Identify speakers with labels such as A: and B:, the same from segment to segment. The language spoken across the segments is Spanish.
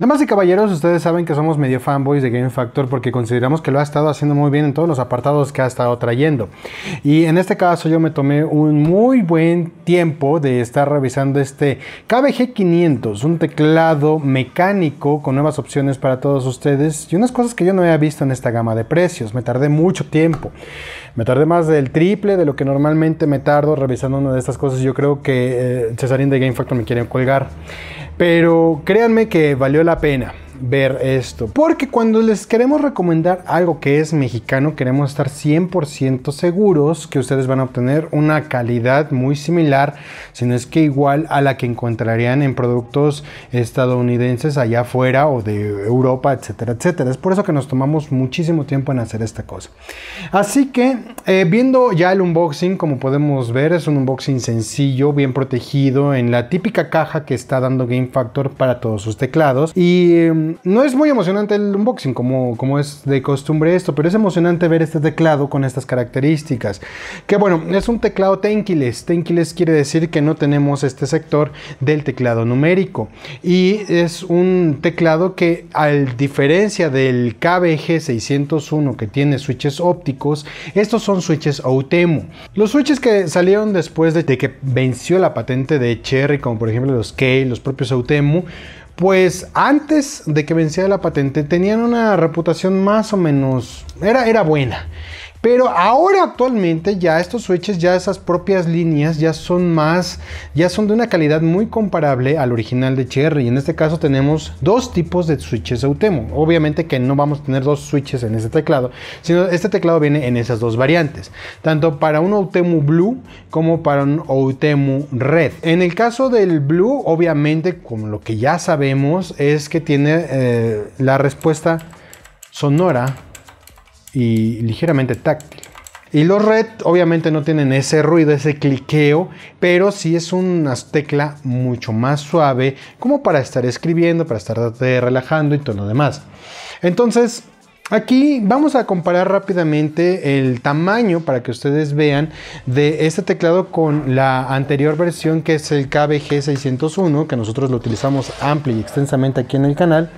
A: Además y caballeros, ustedes saben que somos medio fanboys de Game Factor porque consideramos que lo ha estado haciendo muy bien en todos los apartados que ha estado trayendo. Y en este caso yo me tomé un muy buen tiempo de estar revisando este KBG 500, un teclado mecánico con nuevas opciones para todos ustedes y unas cosas que yo no había visto en esta gama de precios. Me tardé mucho tiempo. Me tardé más del triple de lo que normalmente me tardo revisando una de estas cosas. Yo creo que eh, Cesarín de Game Factor me quiere colgar. Pero créanme que valió la pena ver esto. Porque cuando les queremos recomendar algo que es mexicano, queremos estar 100% seguros que ustedes van a obtener una calidad muy similar, si no es que igual a la que encontrarían en productos estadounidenses allá afuera o de Europa, etcétera, etcétera. Es por eso que nos tomamos muchísimo tiempo en hacer esta cosa. Así que eh, viendo ya el unboxing, como podemos ver, es un unboxing sencillo, bien protegido en la típica caja que está dando Game Factor para todos sus teclados y em, Mm, no es muy emocionante el unboxing como, como es de costumbre esto, pero es emocionante ver este teclado con estas características. Que bueno, es un teclado tenquiles. Tenquiles quiere decir que no tenemos este sector del teclado numérico. Y es un teclado que a diferencia del KBG 601 que tiene switches ópticos, estos son switches Outemu. Los switches que salieron después de que venció la patente de Cherry, como por ejemplo los K, los propios Outemu, pues antes de que venciera la patente tenían una reputación más o menos, era, era buena. Pero ahora actualmente ya estos switches, ya esas propias líneas ya son más, ya son de una calidad muy comparable al original de Cherry. y En este caso tenemos dos tipos de switches Outemu. Obviamente que no vamos a tener dos switches en este teclado, sino este teclado viene en esas dos variantes, tanto para un Outemu Blue como para un Outemu Red. En el caso del Blue, obviamente, como lo que ya sabemos, es que tiene eh, la respuesta sonora y ligeramente táctil. Y los Red obviamente no tienen ese ruido, ese cliqueo, pero sí es una tecla mucho más suave como para estar escribiendo, para estar relajando y todo lo demás. Entonces, Aquí vamos a comparar rápidamente el tamaño para que ustedes vean de este teclado con la anterior versión que es el KBG601 que nosotros lo utilizamos amplio y extensamente aquí en el canal.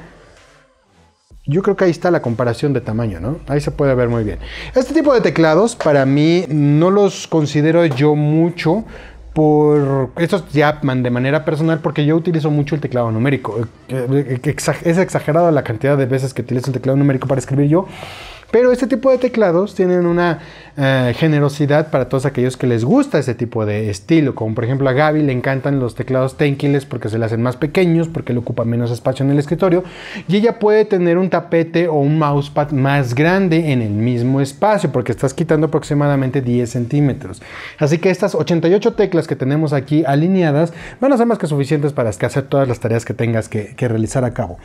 A: Yo creo que ahí está la comparación de tamaño, ¿no? Ahí se puede ver muy bien. Este tipo de teclados para mí no los considero yo mucho por estos ya de manera personal porque yo utilizo mucho el teclado numérico. Eh, eh, es exagerado la cantidad de veces que utilizo el teclado numérico para escribir yo. Pero este tipo de teclados tienen una eh, generosidad para todos aquellos que les gusta ese tipo de estilo. Como por ejemplo a Gaby le encantan los teclados tenkiles porque se le hacen más pequeños, porque le ocupa menos espacio en el escritorio. Y ella puede tener un tapete o un mousepad más grande en el mismo espacio porque estás quitando aproximadamente 10 centímetros. Así que estas 88 teclas que tenemos aquí alineadas van a ser más que suficientes para hacer todas las tareas que tengas que, que realizar a cabo.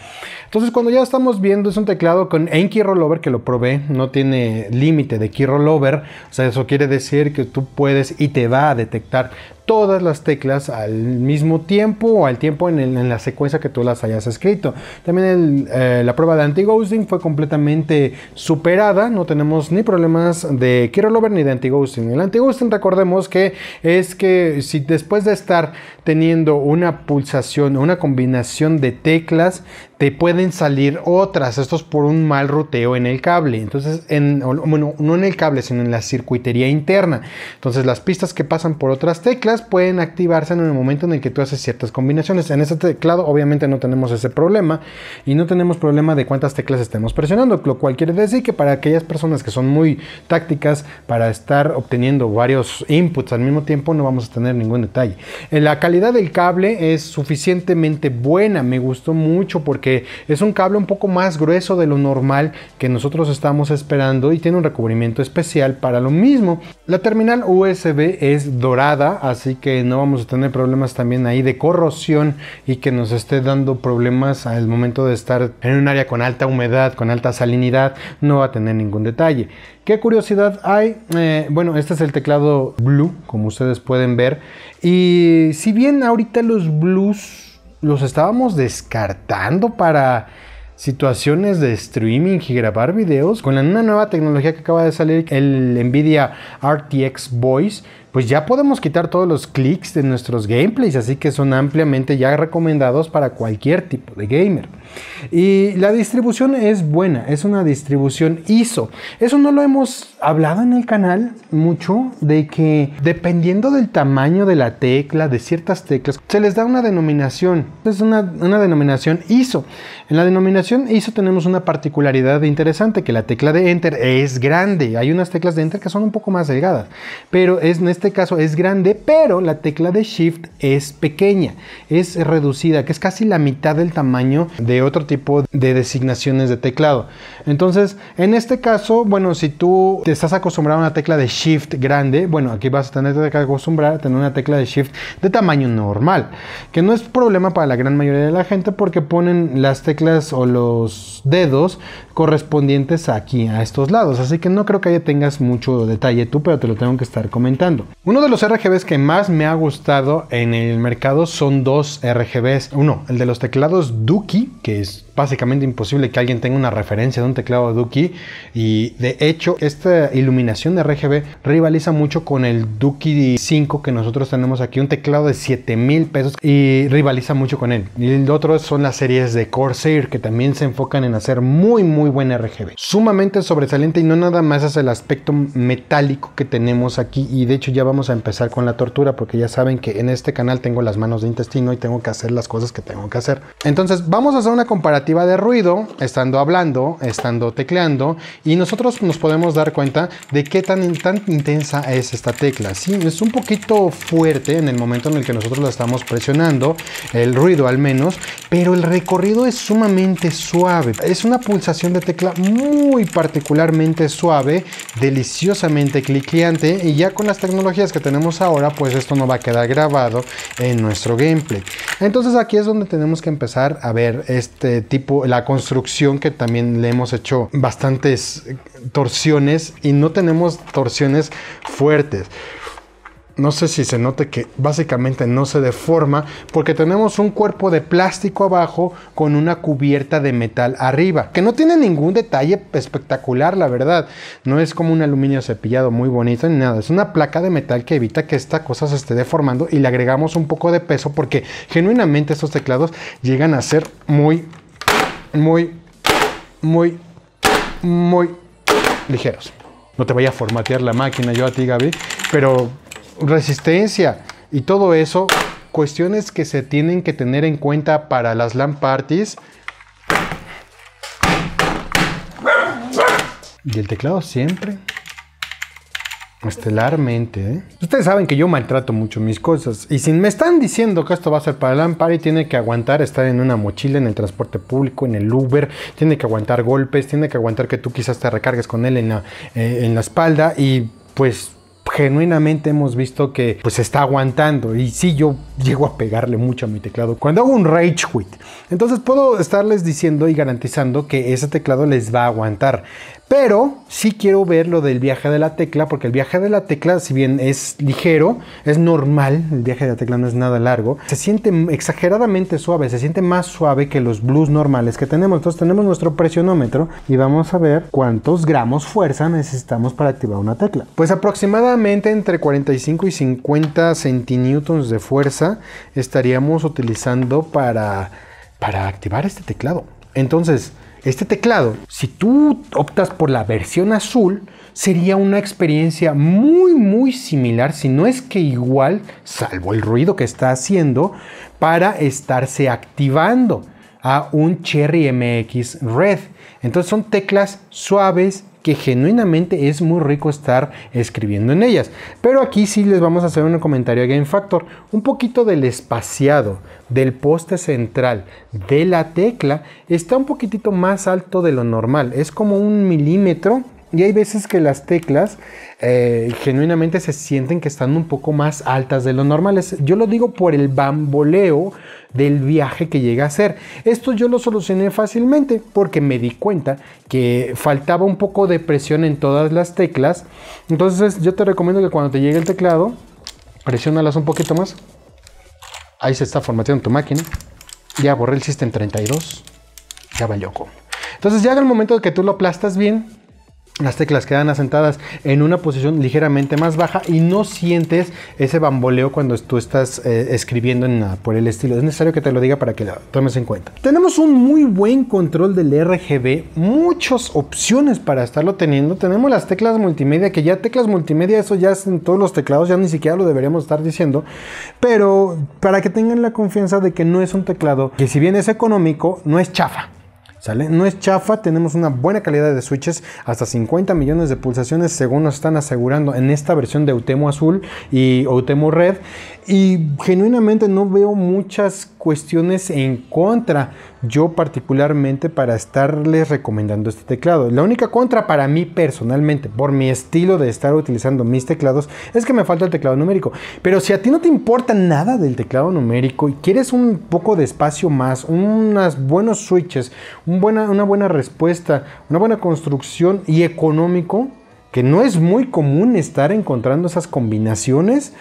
A: Entonces cuando ya estamos viendo es un teclado con Enki Rollover que lo probé no tiene límite de key rollover, o sea, eso quiere decir que tú puedes y te va a detectar todas las teclas al mismo tiempo o al tiempo en, la secuencia que tú las hayas escrito. También eh, la prueba de anti-ghosting fue completamente superada, no tenemos ni problemas de Kiro Lover ni de anti-ghosting. El anti-ghosting recordemos que es que si después de estar teniendo una pulsación o una combinación de teclas, te pueden salir otras. Esto es por un mal ruteo en el cable. Entonces, bueno, no en el cable, sino en la circuitería interna. Entonces, las pistas que pasan por otras teclas, pueden activarse en el momento en el que tú haces ciertas combinaciones. En este teclado obviamente no tenemos ese problema y no tenemos problema de cuántas teclas estemos presionando, lo cual quiere decir que para aquellas personas que son muy tácticas para estar obteniendo varios inputs al mismo tiempo no vamos a tener ningún detalle. Eh, la calidad del cable es suficientemente buena, me gustó mucho porque es un cable un poco más grueso de lo normal que nosotros estamos esperando y tiene un recubrimiento especial para lo mismo. La terminal USB es dorada, así que no vamos a tener problemas también ahí de corrosión y que nos esté dando problemas al momento de estar en un área con alta humedad, con alta salinidad, no va a tener ningún detalle. ¿Qué curiosidad hay? Eh, bueno, este es el teclado blue, como ustedes pueden ver, y si bien ahorita los blues los estábamos descartando para situaciones de streaming y grabar videos con la nueva tecnología que acaba de salir, el Nvidia RTX Voice pues ya podemos quitar todos los clics de nuestros gameplays, así que son ampliamente ya recomendados para cualquier tipo de gamer. Y la distribución es buena, es una distribución ISO. Eso no lo hemos hablado en el canal mucho, de que dependiendo del tamaño de la tecla, de ciertas teclas, se les da una denominación. Es una, denominación ISO. En la denominación ISO tenemos una particularidad interesante, que la tecla de Enter es grande. Hay unas teclas de Enter que son un poco más delgadas, pero es este caso es grande, pero la tecla de Shift es pequeña, es reducida, que es casi la mitad del tamaño de otro tipo de designaciones de teclado. Entonces, en este caso, bueno, si tú te estás acostumbrado a una tecla de Shift grande, bueno, aquí vas a tener que acostumbrar a tener una tecla de Shift de tamaño normal, que no es problema para la gran mayoría de la gente porque ponen las teclas o los dedos correspondientes aquí a estos lados, así que no creo que haya tengas mucho detalle tú, pero te lo tengo que estar comentando. Uno de los RGBs que más me ha gustado en el mercado son dos RGBs. Uno, el de los teclados dookie que es básicamente imposible que alguien tenga una referencia de un teclado de y de hecho esta iluminación de RGB rivaliza mucho con el Duki 5 que nosotros tenemos aquí, un teclado de 7 mil pesos y rivaliza mucho con él. Y el otro son las series de Corsair que también se enfocan en hacer muy muy buen RGB, sumamente sobresaliente y no nada más es el aspecto metálico que tenemos aquí y de hecho ya vamos a empezar con la tortura porque ya saben que en este canal tengo las manos de intestino y tengo que hacer las cosas que tengo que hacer. Entonces vamos a hacer una comparativa de ruido, estando hablando, estando tecleando y nosotros nos podemos dar cuenta de qué tan, intensa es esta tecla. ¿sí? Es un poquito fuerte en el momento en el que nosotros la estamos presionando, el ruido al menos, pero el recorrido es sumamente suave. Es una pulsación de tecla muy particularmente suave, deliciosamente cliqueante y ya con las tecnologías que tenemos ahora, pues esto no va a quedar grabado en nuestro gameplay. Entonces aquí es donde tenemos que empezar a ver este tipo, la construcción que también le hemos hecho bastantes eh, torsiones y no tenemos torsiones fuertes. No sé si se note que básicamente no se deforma porque tenemos un cuerpo de plástico abajo con una cubierta de metal arriba, que no tiene ningún detalle espectacular, la verdad. No es como un aluminio cepillado muy bonito ni nada, es una placa de metal que evita que esta cosa se esté deformando y le agregamos un poco de peso porque genuinamente estos teclados llegan a ser muy muy, muy, muy ligeros. No te vaya a formatear la máquina yo a ti, Gaby, pero resistencia y todo eso, cuestiones que se tienen que tener en cuenta para las LAN parties. Y el teclado siempre Estelarmente, ¿eh? Ustedes saben que yo maltrato mucho mis cosas. Y si me están diciendo que esto va a ser para el y tiene que aguantar estar en una mochila, en el transporte público, en el Uber, tiene que aguantar golpes, tiene que aguantar que tú quizás te recargues con él en la, eh, espalda. Y pues genuinamente hemos visto que pues está aguantando y sí yo llego a pegarle mucho a mi teclado cuando hago un rage quit entonces puedo estarles diciendo y garantizando que ese teclado les va a aguantar pero sí quiero ver lo del viaje de la tecla, porque el viaje de la tecla, si bien es ligero, es normal, el viaje de la tecla no es nada largo, se siente exageradamente suave, se siente más suave que los blues normales que tenemos. Entonces tenemos nuestro presionómetro y vamos a ver cuántos gramos fuerza necesitamos para activar una tecla. Pues aproximadamente entre 45 y 50 centinewtons de fuerza estaríamos utilizando para, para activar este teclado. Entonces, este teclado, si tú optas por la versión azul, sería una experiencia muy muy similar, si no es que igual, salvo el ruido que está haciendo, para estarse activando a un Cherry MX Red. Entonces son teclas suaves, que genuinamente es muy rico estar escribiendo en ellas. Pero aquí sí les vamos a hacer un comentario a Game Factor, un poquito del espaciado del poste central de la tecla está un poquitito más alto de lo normal, es como un milímetro y hay veces que las teclas eh, genuinamente se sienten que están un poco más altas de lo normal Yo lo digo por el bamboleo del viaje que llega a hacer. Esto yo lo solucioné fácilmente porque me di cuenta que faltaba un poco de presión en todas las teclas. Entonces yo te recomiendo que cuando te llegue el teclado, presionalas un poquito más. Ahí se está formateando tu máquina. Ya borré el System 32. Ya valió. Entonces llega el momento de que tú lo aplastas bien las teclas quedan asentadas en una posición ligeramente más baja y no sientes ese bamboleo cuando tú estás eh, escribiendo en por el estilo. Es necesario que te lo diga para que lo tomes en cuenta. Tenemos un muy buen control del RGB, muchas opciones para estarlo teniendo. Tenemos las teclas multimedia, que ya teclas multimedia, eso ya es en todos los teclados, ya ni siquiera lo deberíamos estar diciendo. Pero para que tengan la confianza de que no es un teclado, que si bien es económico, no es chafa. No es chafa, tenemos una buena calidad de switches, hasta 50 millones de pulsaciones según nos están asegurando en esta versión de Utemo Azul y Utemo Red. Y genuinamente no veo muchas cuestiones en contra, yo particularmente para estarles recomendando este teclado. La única contra para mí personalmente, por mi estilo de estar utilizando mis teclados, es que me falta el teclado numérico. Pero si a ti no te importa nada del teclado numérico y quieres un poco de espacio más, unos buenos switches, una buena respuesta, una buena construcción y económico, que no es muy común estar encontrando esas combinaciones.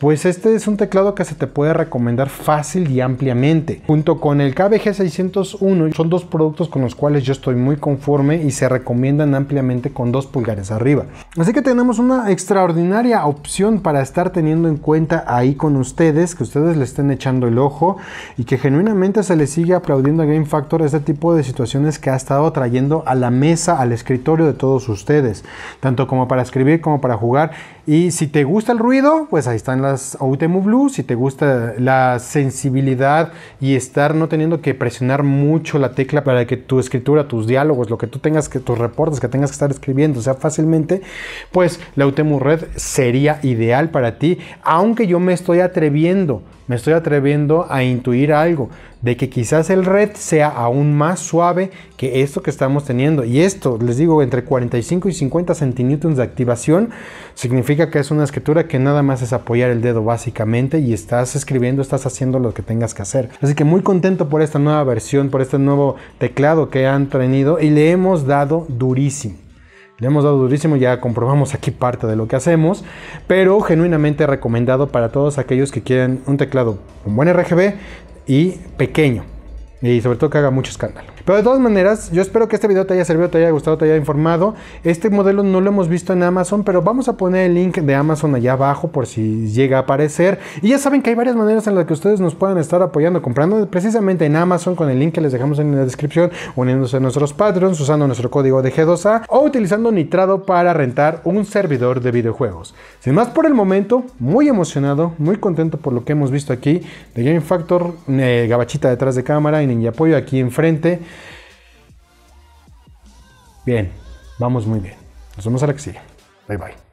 A: Pues este es un teclado que se te puede recomendar fácil y ampliamente. Junto con el KBG 601 son dos productos con los cuales yo estoy muy conforme y se recomiendan ampliamente con dos pulgares arriba. Así que tenemos una extraordinaria opción para estar teniendo en cuenta ahí con ustedes, que ustedes le estén echando el ojo y que genuinamente se le sigue aplaudiendo a Game Factor este tipo de situaciones que ha estado trayendo a la mesa, al escritorio de todos ustedes, tanto como para escribir como para jugar y si te gusta el ruido, pues ahí están las Outemu Blue. Si te gusta la sensibilidad y estar no teniendo que presionar mucho la tecla para que tu escritura, tus diálogos, lo que tú tengas que, tus reportes que tengas que estar escribiendo sea fácilmente, pues la Outemu Red sería ideal para ti. Aunque yo me estoy atreviendo, me estoy atreviendo a intuir algo de que quizás el red sea aún más suave que esto que estamos teniendo. Y esto, les digo, entre 45 y 50 centinitros de activación significa que es una escritura que nada más es apoyar el dedo básicamente y estás escribiendo, estás haciendo lo que tengas que hacer. Así que muy contento por esta nueva versión, por este nuevo teclado que han tenido y le hemos dado durísimo. Le hemos dado durísimo, ya comprobamos aquí parte de lo que hacemos, pero genuinamente recomendado para todos aquellos que quieren un teclado con buen RGB y pequeño. Y sobre todo que haga mucho escándalo. Pero de todas maneras, yo espero que este video te haya servido, te haya gustado, te haya informado. Este modelo no lo hemos visto en Amazon, pero vamos a poner el link de Amazon allá abajo por si llega a aparecer. Y ya saben que hay varias maneras en las que ustedes nos puedan estar apoyando, comprando precisamente en Amazon con el link que les dejamos en la descripción, uniéndose a nuestros Patreons, usando nuestro código de G2A o utilizando Nitrado para rentar un servidor de videojuegos. Sin más por el momento, muy emocionado, muy contento por lo que hemos visto aquí de Game Factor, eh, Gabachita detrás de cámara y apoyo aquí enfrente. Bien, vamos muy bien. Nos vemos a la que sigue. Bye bye.